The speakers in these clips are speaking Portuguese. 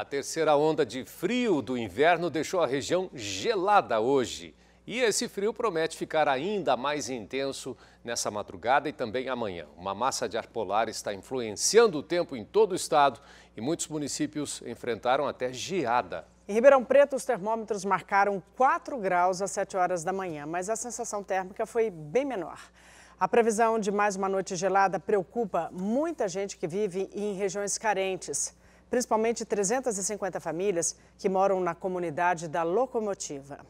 A terceira onda de frio do inverno deixou a região gelada hoje. E esse frio promete ficar ainda mais intenso nessa madrugada e também amanhã. Uma massa de ar polar está influenciando o tempo em todo o estado e muitos municípios enfrentaram até geada. Em Ribeirão Preto, os termômetros marcaram 4 graus às 7 horas da manhã, mas a sensação térmica foi bem menor. A previsão de mais uma noite gelada preocupa muita gente que vive em regiões carentes principalmente 350 famílias que moram na comunidade da Locomotiva.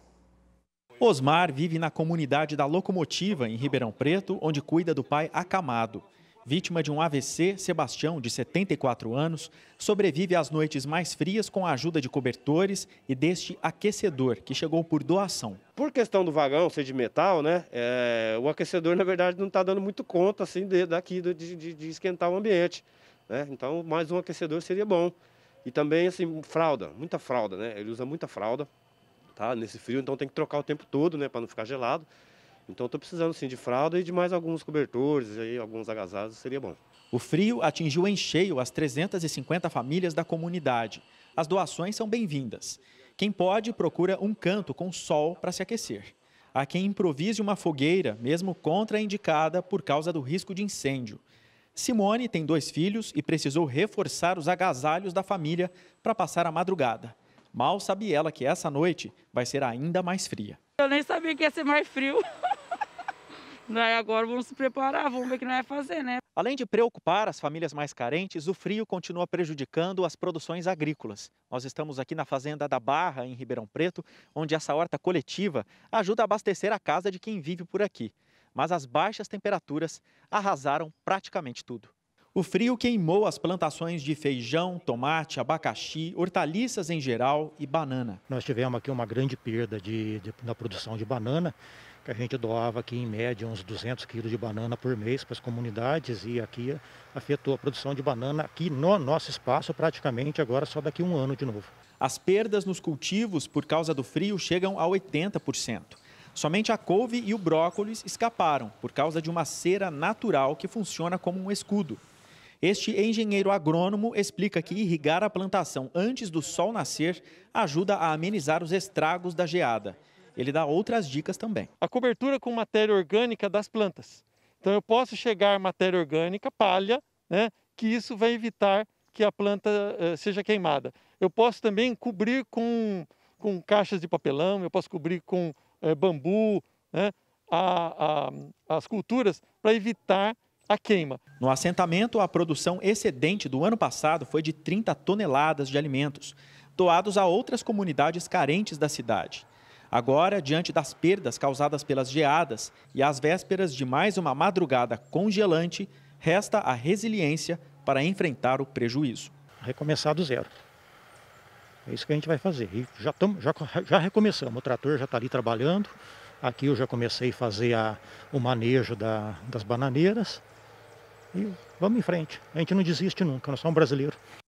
Osmar vive na comunidade da Locomotiva, em Ribeirão Preto, onde cuida do pai acamado. Vítima de um AVC, Sebastião, de 74 anos, sobrevive às noites mais frias com a ajuda de cobertores e deste aquecedor, que chegou por doação. Por questão do vagão ser de metal, né, é, o aquecedor, na verdade, não está dando muito conta assim, de, daqui de, de, de esquentar o ambiente. Né? Então, mais um aquecedor seria bom. E também, assim, fralda, muita fralda, né? Ele usa muita fralda, tá? Nesse frio, então tem que trocar o tempo todo, né? Para não ficar gelado. Então, estou precisando, sim, de fralda e de mais alguns cobertores, aí, alguns agasalhos, seria bom. O frio atingiu em cheio as 350 famílias da comunidade. As doações são bem-vindas. Quem pode, procura um canto com sol para se aquecer. Há quem improvise uma fogueira, mesmo contraindicada por causa do risco de incêndio. Simone tem dois filhos e precisou reforçar os agasalhos da família para passar a madrugada. Mal sabe ela que essa noite vai ser ainda mais fria. Eu nem sabia que ia ser mais frio. Daí agora vamos se preparar, vamos ver o que nós vai fazer, né? Além de preocupar as famílias mais carentes, o frio continua prejudicando as produções agrícolas. Nós estamos aqui na fazenda da Barra, em Ribeirão Preto, onde essa horta coletiva ajuda a abastecer a casa de quem vive por aqui mas as baixas temperaturas arrasaram praticamente tudo. O frio queimou as plantações de feijão, tomate, abacaxi, hortaliças em geral e banana. Nós tivemos aqui uma grande perda de, de, na produção de banana, que a gente doava aqui em média uns 200 quilos de banana por mês para as comunidades e aqui afetou a produção de banana aqui no nosso espaço praticamente agora só daqui a um ano de novo. As perdas nos cultivos por causa do frio chegam a 80%. Somente a couve e o brócolis escaparam por causa de uma cera natural que funciona como um escudo. Este engenheiro agrônomo explica que irrigar a plantação antes do sol nascer ajuda a amenizar os estragos da geada. Ele dá outras dicas também. A cobertura com matéria orgânica das plantas. Então eu posso chegar matéria orgânica, palha, né, que isso vai evitar que a planta eh, seja queimada. Eu posso também cobrir com com caixas de papelão, eu posso cobrir com é, bambu, né? a, a, as culturas para evitar a queima. No assentamento, a produção excedente do ano passado foi de 30 toneladas de alimentos, doados a outras comunidades carentes da cidade. Agora, diante das perdas causadas pelas geadas e às vésperas de mais uma madrugada congelante, resta a resiliência para enfrentar o prejuízo. Recomeçar do zero. É isso que a gente vai fazer. E já, tam, já, já recomeçamos, o trator já está ali trabalhando. Aqui eu já comecei a fazer a, o manejo da, das bananeiras. E vamos em frente. A gente não desiste nunca, nós somos brasileiros.